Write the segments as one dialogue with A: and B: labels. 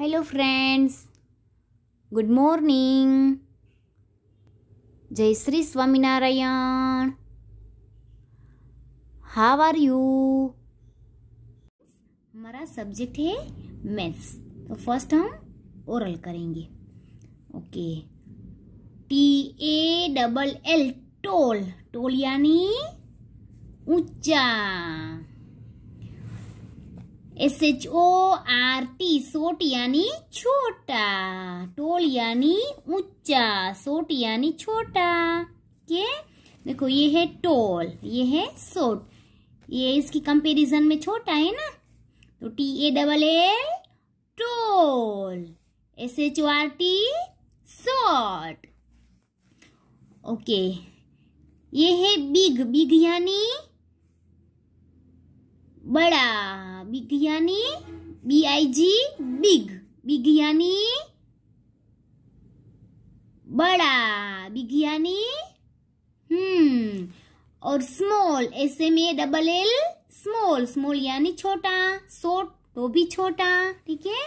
A: Hello friends good morning जय Shri Swaminarayan how are you हमारा subject है मैथ्स तो फर्स्ट हम ओरल करेंगे okay T A double L tall tall यानी ऊंचा S H O R T short यानी छोटा टोल यानी ऊंचा सोट यानी छोटा के देखो ये है टोल ये है सोट ये इसकी कंपेरिजन में छोटा है ना तो T A double L tall S H O R T short okay ये है बिग बिग यानी बड़ा बिग यानी B I G big big यानी बड़ा बिग यानी हम्म और small S M A double L small small यानी छोटा शॉर्ट तो भी छोटा ठीक है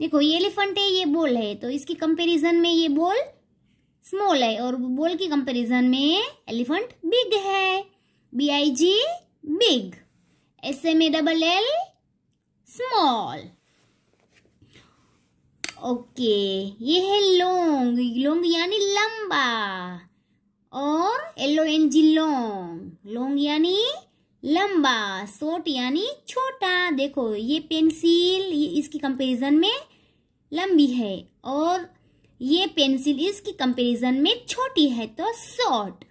A: देखो ये एलिफेंट है ये बोल है तो इसकी कंपैरिजन में ये बोल स्मॉल है और बोल की कंपैरिजन में एलिफेंट बिग है B I G big S M A double L small okay ये है लोंग लोंग यानी लंबा और एलो एन जी लोंग लोंग यानी लंबा शॉर्ट यानी छोटा देखो ये पेंसिल ये इसकी कंपैरिजन में लंबी है और ये पेंसिल इसकी कंपैरिजन में छोटी है तो शॉर्ट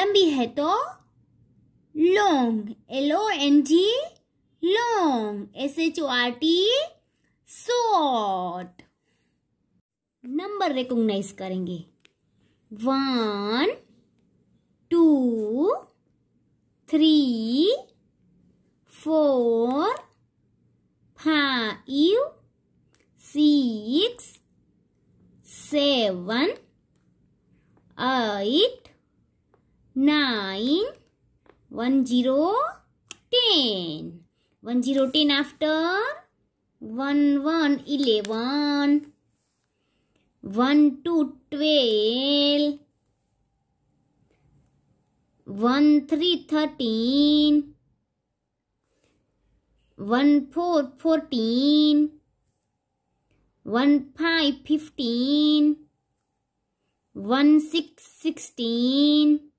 A: लंबी है तो long l o n g long s h o r t short number recognise करेंगे one two three four five six seven eight nine One zero ten. One zero ten after one one eleven. One two twelve. One three thirteen. One four fourteen. One five fifteen. One six sixteen.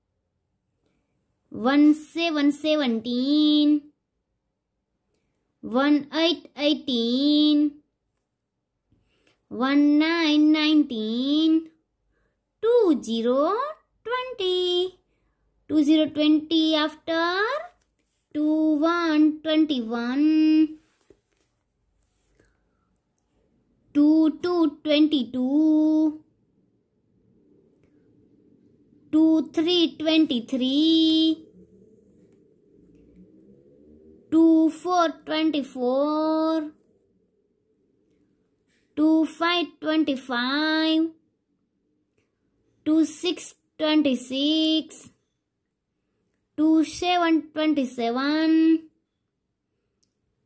A: One say one seventeen. One eight eighteen. One nine nineteen. Two zero twenty. Two zero twenty after. Two one twenty one. Two two twenty two. 2, 3, 23. 2, 4, 24. 2, 5, 25. 2, 6, 26. 2, 7, 27.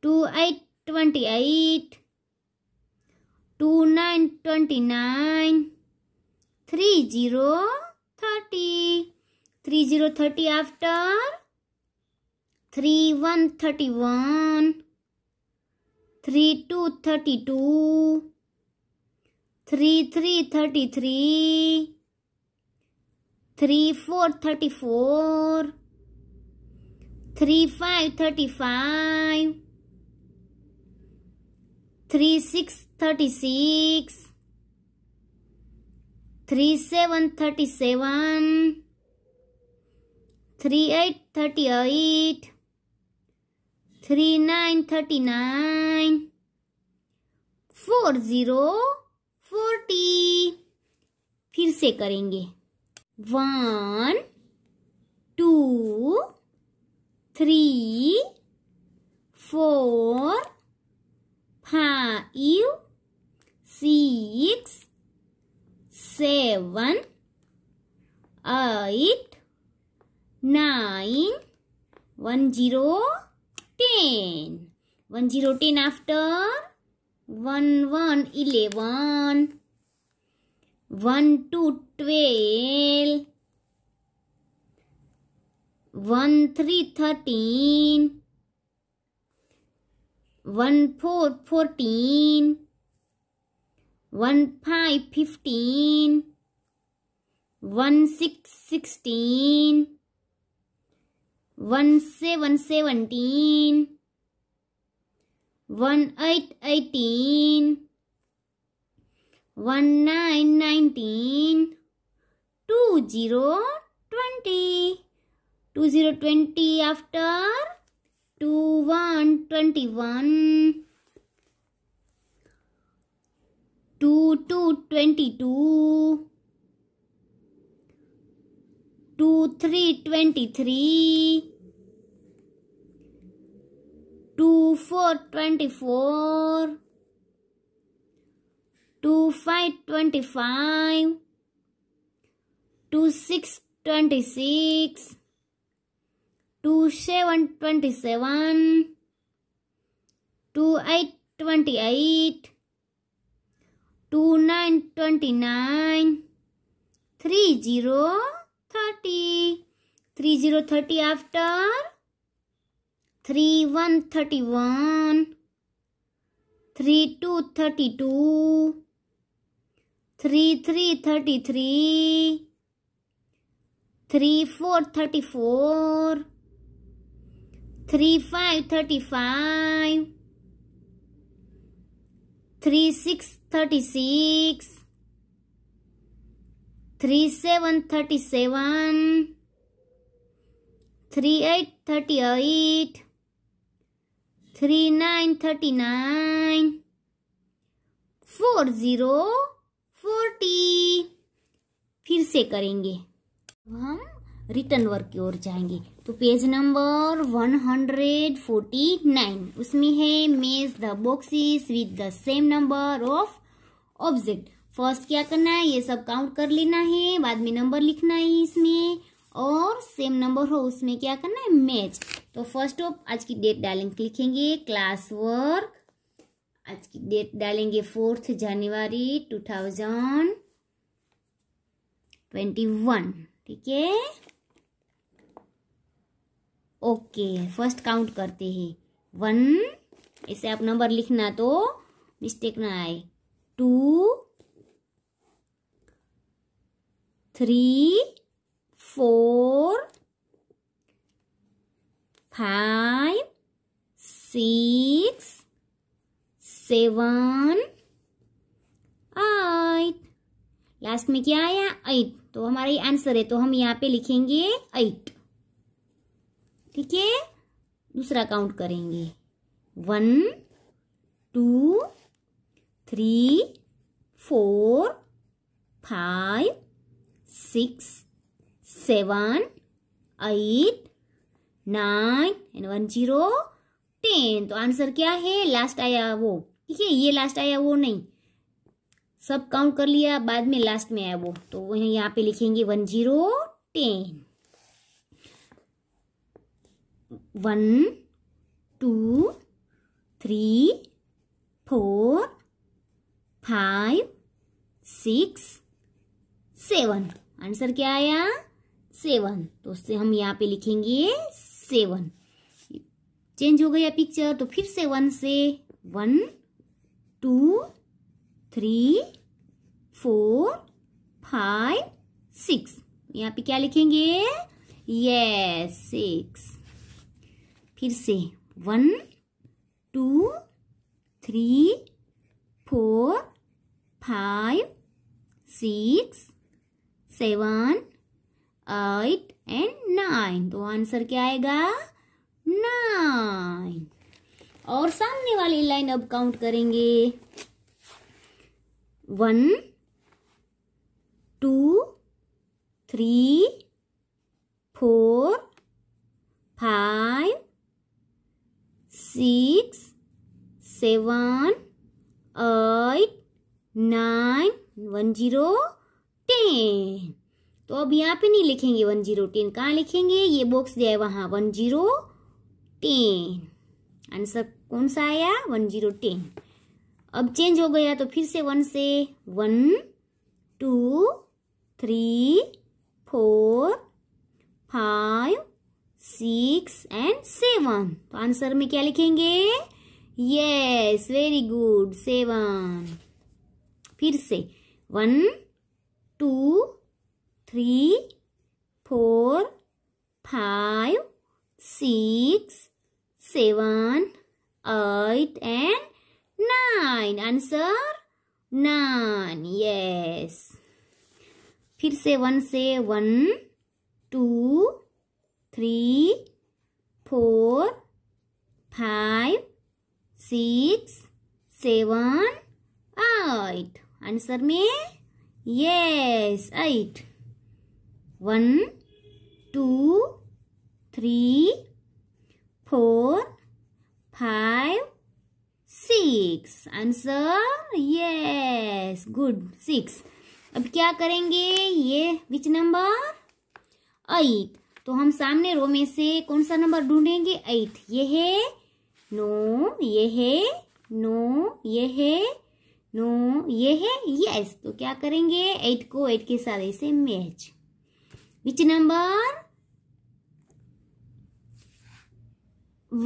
A: 2, 8, 28. 2, 9, 29. 3, 0. thirty. Three zero thirty after three one thirty one. Three two thirty two. Three three thirty three. Three four thirty four. Three five thirty five. Three six thirty six. Three seven thirty seven three eight thirty eight three nine thirty nine four zero forty फिर से करेंगे one two three four five six seven, eight, nine, one zero, ten. One zero ten after one one eleven, one two twelve, one three thirteen, one four fourteen. One five fifteen, one six sixteen, One six sixteen. One seven seventeen. One One after two one twenty one. 2 2 22 2 3 23 2 4 24 2 5 25 2 6 26 2 7 27 2 8 28 two nine twenty nine, three zero thirty, three zero thirty after three one thirty one, three two thirty two, three three thirty three, three four thirty four, three five thirty five. Three six thirty six three seven thirty seven three eight thirty eight three nine thirty nine four zero forty फिर से करेंगे हम written work की ओर जाएंगे तो page number 149 उसमें है match the boxes with the same number of object first क्या करना है ये सब काउंट कर लेना है बाद में नंबर लिखना है इसमें और सेम नंबर हो उसमें क्या करना है मैच तो फर्स्ट ऑफ आज की डेट डालेंगे लिखेंगे क्लास वर्क आज की डेट डालेंगे fourth January two thousand twenty one ठीक है ओके फर्स्ट काउंट करते हैं वन ऐसे आप नंबर लिखना तो मिस्टेक ना आए two three four five six seven eight last में क्या आया एट तो हमारा ये आंसर है तो हम यहाँ पे लिखेंगे ऐट ठीक है दूसरा काउंट करेंगे one two three four five six seven eight nine and one zero ten तो आंसर क्या है लास्ट आया वो ठीक है ये लास्ट आया वो नहीं सब काउंट कर लिया बाद में लास्ट में आया वो तो यहाँ पे लिखेंगे one zero ten one two three four five six seven answer क्या आया सेवन तो उससे हम यहाँ पे लिखेंगे सेवन चेंज हो गया पिक्चर तो फिर से वन से one two three four five six यहाँ पे क्या लिखेंगे ये सिक्स फिर से one two three four five six seven eight and nine तो आंसर क्या आएगा नाइन और सामने वाली लाइन अब काउंट करेंगे one two three four five six, seven, eight nine one zero ten तो अब यहाँ पे नहीं लिखेंगे वन जीरो टेन कहाँ लिखेंगे ये बॉक्स दिया है वहाँ वन जीरो टेन आंसर कौन सा आया वन जीरो टेन अब चेंज हो गया तो फिर से वन से one two three four five six and seven तो आंसर में क्या लिखेंगे यस वेरी गुड सेवन फिर से one two three four five six seven eight and nine answer nine yes फिर से वन से one two three, four, five, six, seven, eight. Answer me? Yes, eight. One, two, three, four, five, six. Answer? Yes. Good. Six. अब क्या करेंगे ये which number eight तो हम सामने रो में से कौन सा नंबर ढूंढेंगे एट ये है नो ये है नो ये है नो ये है यस तो क्या करेंगे एट को एट के साथ ऐसे match which number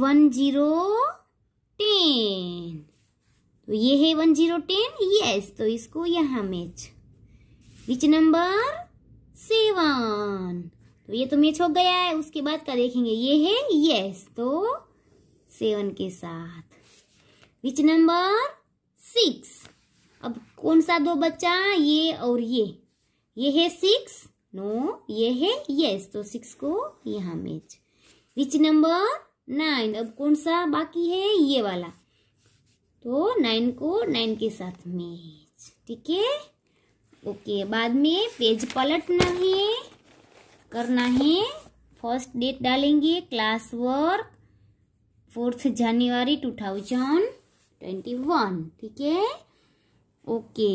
A: one zero ten तो ये है वन जीरो टेन यस तो इसको यहां मैच विच नंबर सेवन तो ये तो मैच हो गया है उसके बाद का देखेंगे ये है यस तो सेवन के साथ विच नंबर सिक्स अब कौन सा दो बच्चा ये और ये ये है सिक्स नो ये है यस तो सिक्स को यहाँ मैच विच नंबर नाइन अब कौन सा बाकी है ये वाला तो नाइन को नाइन के साथ मैच ठीक है ओके बाद में पेज पलटना है करना है फर्स्ट डेट डालेंगे class work fourth January two thousand twenty one ठीक है ओके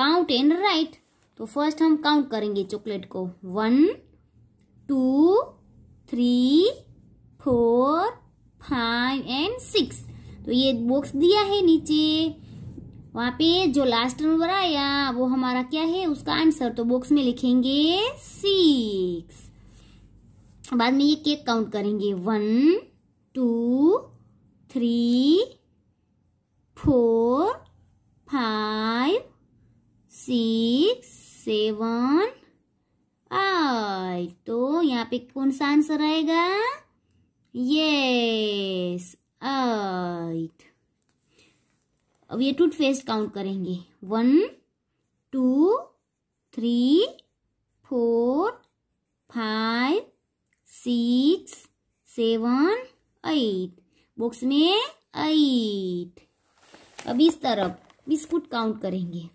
A: काउंट एंड राइट तो फर्स्ट हम काउंट करेंगे चॉकलेट को one two three four five and six तो ये बॉक्स दिया है नीचे वहां पे जो लास्ट नंबर आया वो हमारा क्या है उसका आंसर तो बॉक्स में लिखेंगे सिक्स बाद में ये केक काउंट करेंगे one two three four five six seven आठ तो यहाँ पे कौन सा आंसर आएगा यस आठ अब ये टूथपेस्ट काउंट करेंगे one two three four five six seven eight box में एट अब इस तरफ बिस्कुट काउंट करेंगे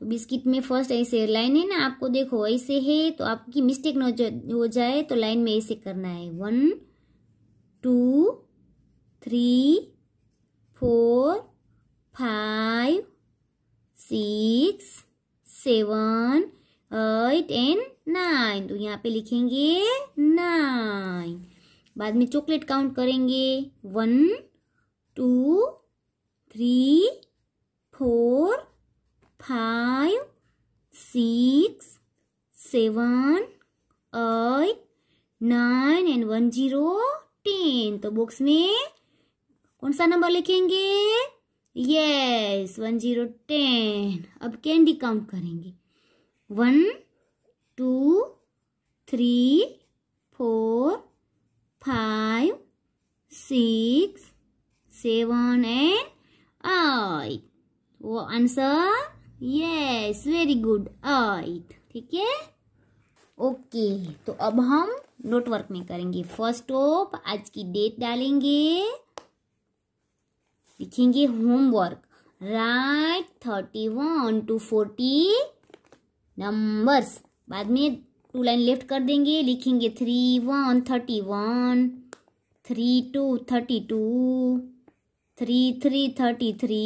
A: तो बिस्किट में फर्स्ट ऐसे लाइन है ना आपको देखो ऐसे है तो आपकी मिस्टेक न हो जाए तो लाइन में ऐसे करना है one two three four five six seven eight and nine तो यहाँ पे लिखेंगे नाइन बाद में चॉकलेट काउंट करेंगे one two three four five six seven eight nine and one zero ten तो बॉक्स में कौन सा नंबर लिखेंगे यस वन जीरो टेन अब कैंडी काउंट करेंगे one two three four five six seven and eight वो answer yes very good eight ठीक है ओके तो अब हम नोटवर्क में करेंगे फर्स्ट ऑफ आज की डेट डालेंगे लिखेंगे homework right thirty one two forty numbers बाद में टू लाइन लेफ्ट कर देंगे लिखेंगे three one thirty one three two thirty two three three thirty three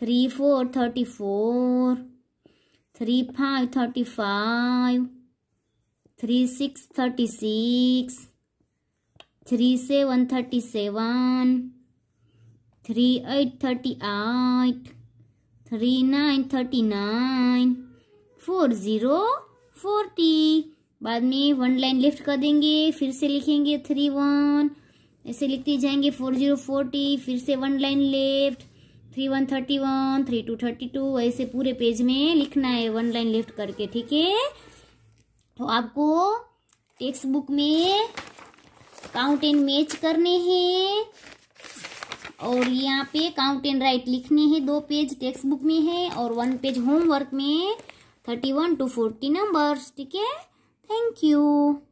A: three four thirty four three five thirty five three six thirty six three seven thirty seven three eight thirty eight, three nine thirty nine four zero forty बाद में one line lift कर देंगे फिर से लिखेंगे three one ऐसे लिखते जाएंगे फोर जीरो फोर्टी फिर से one line left three one thirty one three two thirty two ऐसे पूरे पेज में लिखना है वन लाइन लेफ्ट करके ठीक है तो आपको टेक्स्ट बुक में काउंट एंड मैच करने हैं और यहाँ पे काउंट एंड राइट लिखने हैं दो पेज टेक्स्ट बुक में है और वन पेज होमवर्क में thirty one two forty numbers ठीक है थैंक यू